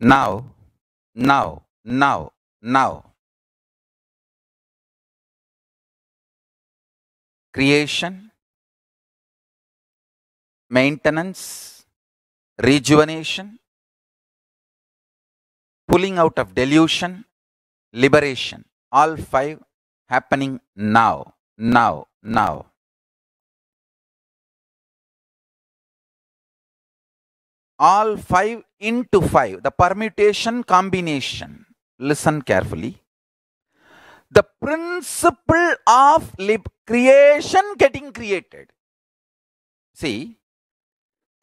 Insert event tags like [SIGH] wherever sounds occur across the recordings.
now, now, now, now. Creation, maintenance, rejuvenation, pulling out of delusion, liberation. All five happening now, now, now. all 5 into 5 the permutation combination listen carefully the principle of creation getting created see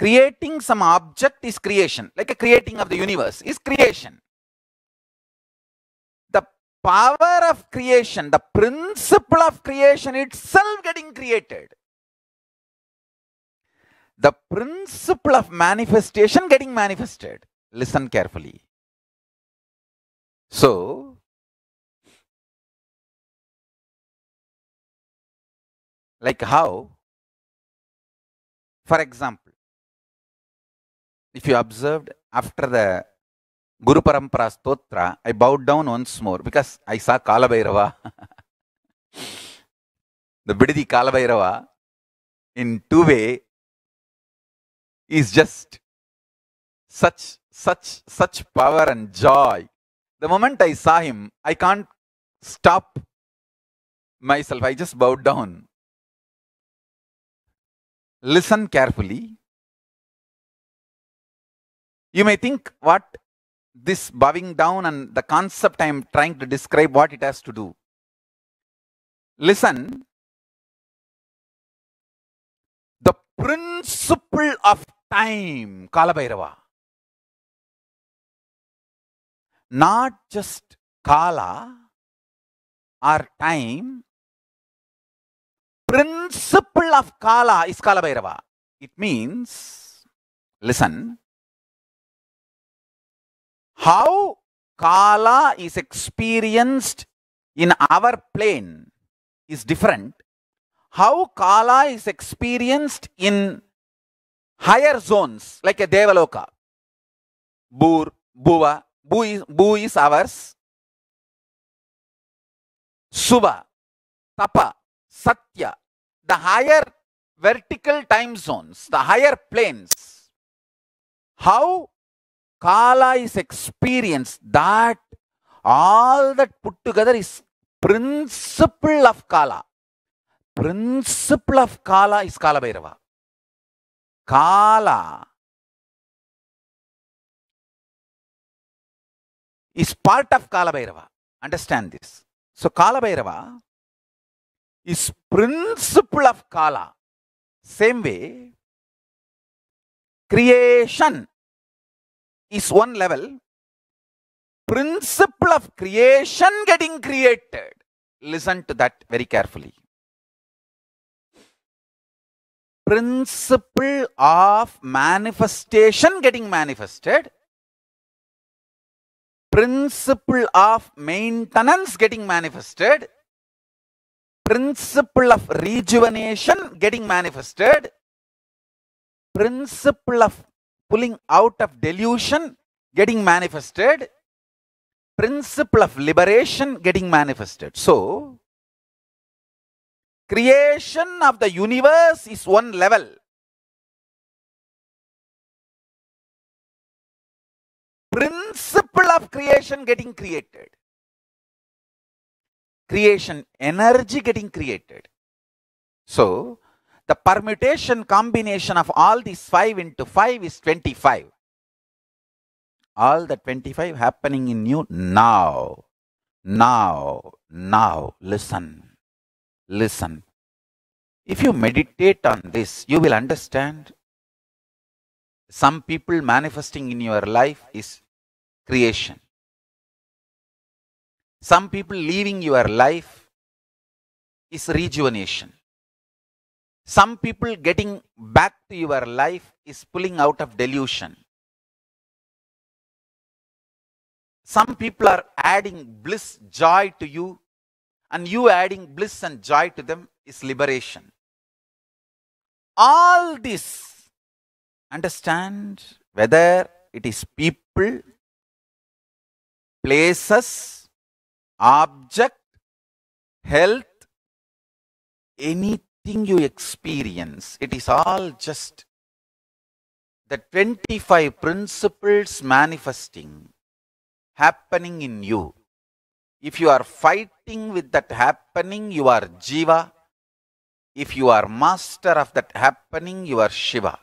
creating some object is creation like a creating of the universe is creation the power of creation the principle of creation itself getting created the principle of manifestation getting manifested. Listen carefully. So, like how, for example, if you observed after the Guru Parampara Stotra, I bowed down once more because I saw Kalabhairava, [LAUGHS] the Bididi Kalabhairava in two way is just such, such, such power and joy. The moment I saw him, I can't stop myself. I just bowed down. Listen carefully. You may think what this bowing down and the concept I am trying to describe what it has to do. Listen, the principle of time, Kalabhairava. Not just Kala our time, principle of Kala is Kalabhairava. It means, listen, how Kala is experienced in our plane is different. How Kala is experienced in higher zones like a Devaloka. Bur, Bhuva, Bu is, Bu is ours. Suva, Tapa, Satya, the higher vertical time zones, the higher planes. How Kala is experienced that all that put together is principle of Kala. Principle of Kala is Kala Bhairava. Kala is part of Kala Bhairava. Understand this. So Kala Bhairava is principle of Kala. Same way, creation is one level. Principle of creation getting created. Listen to that very carefully principle of manifestation getting manifested, principle of maintenance getting manifested, principle of rejuvenation getting manifested, principle of pulling out of delusion getting manifested, principle of liberation getting manifested. So, creation of the universe is one level. Principle of creation getting created. Creation energy getting created. So, the permutation combination of all these 5 into 5 is 25. All the 25 happening in you now. Now, now, listen listen. If you meditate on this, you will understand some people manifesting in your life is creation. Some people leaving your life is rejuvenation. Some people getting back to your life is pulling out of delusion. Some people are adding bliss, joy to you and you adding bliss and joy to them is liberation. All this, understand whether it is people, places, object, health, anything you experience, it is all just the 25 principles manifesting, happening in you. If you are fighting with that happening, you are Jiva. If you are master of that happening, you are Shiva.